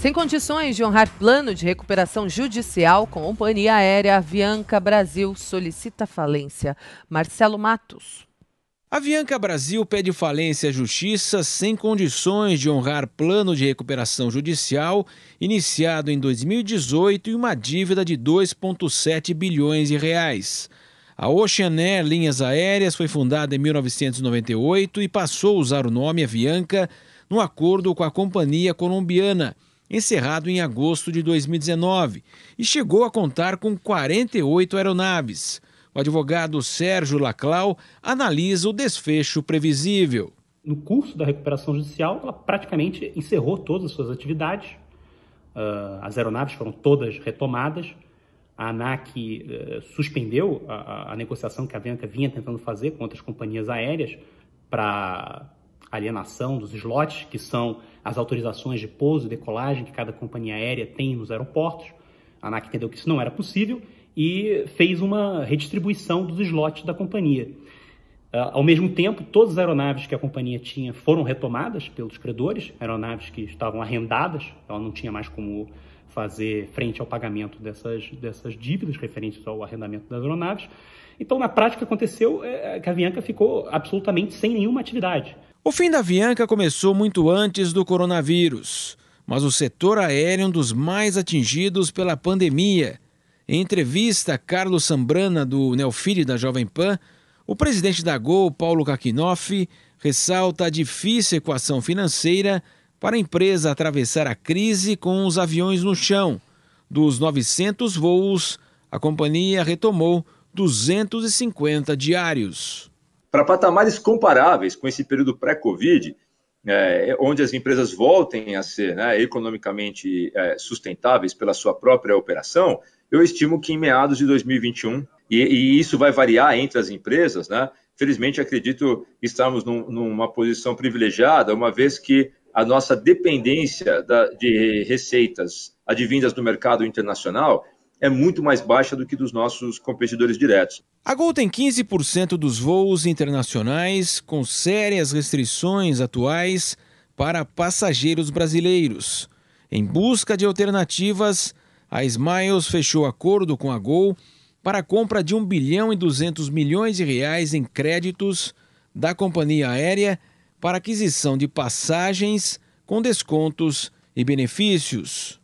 Sem condições de honrar plano de recuperação judicial, companhia aérea Avianca Brasil solicita falência. Marcelo Matos. Avianca Brasil pede falência à Justiça sem condições de honrar plano de recuperação judicial iniciado em 2018 e uma dívida de 2,7 bilhões de reais. A Oceanair Linhas Aéreas foi fundada em 1998 e passou a usar o nome Avianca no acordo com a companhia colombiana – encerrado em agosto de 2019, e chegou a contar com 48 aeronaves. O advogado Sérgio Laclau analisa o desfecho previsível. No curso da recuperação judicial, ela praticamente encerrou todas as suas atividades. Uh, as aeronaves foram todas retomadas. A ANAC uh, suspendeu a, a, negociação que a Avianca vinha tentando fazer com outras companhias aéreas para alienação dos slots, que são as autorizações de pouso e decolagem que cada companhia aérea tem nos aeroportos. A ANAC entendeu que isso não era possível e fez uma redistribuição dos slots da companhia. Ah, ao mesmo tempo, todas as aeronaves que a companhia tinha foram retomadas pelos credores, aeronaves que estavam arrendadas, ela não tinha mais como fazer frente ao pagamento dessas, dessas dívidas referentes ao arrendamento das aeronaves. Então, na prática, aconteceu é, é que a Avianca ficou absolutamente sem nenhuma atividade. O fim da Avianca começou muito antes do coronavírus, mas o setor aéreo é um dos mais atingidos pela pandemia. Em entrevista a Carlos Sambrana, do Neofile da Jovem Pan, o presidente da Gol, Paulo Kakinoff, ressalta a difícil equação financeira para a empresa atravessar a crise com os aviões no chão. Dos 900 voos, a companhia retomou 250 diários para patamares comparáveis com esse período pré-Covid, é, onde as empresas voltem a ser né, economicamente é, sustentáveis pela sua própria operação, eu estimo que em meados de 2021, e, e isso vai variar entre as empresas, né? Felizmente, acredito estarmos num, numa posição privilegiada, uma vez que a nossa dependência da, de receitas advindas do mercado internacional é muito mais baixa do que dos nossos competidores diretos. A Gol tem 15% dos voos internacionais com sérias restrições atuais para passageiros brasileiros. Em busca de alternativas, a Smiles fechou acordo com a Gol para a compra de 1 bilhão e 200 milhões de reais em créditos da companhia aérea para aquisição de passagens com descontos e benefícios.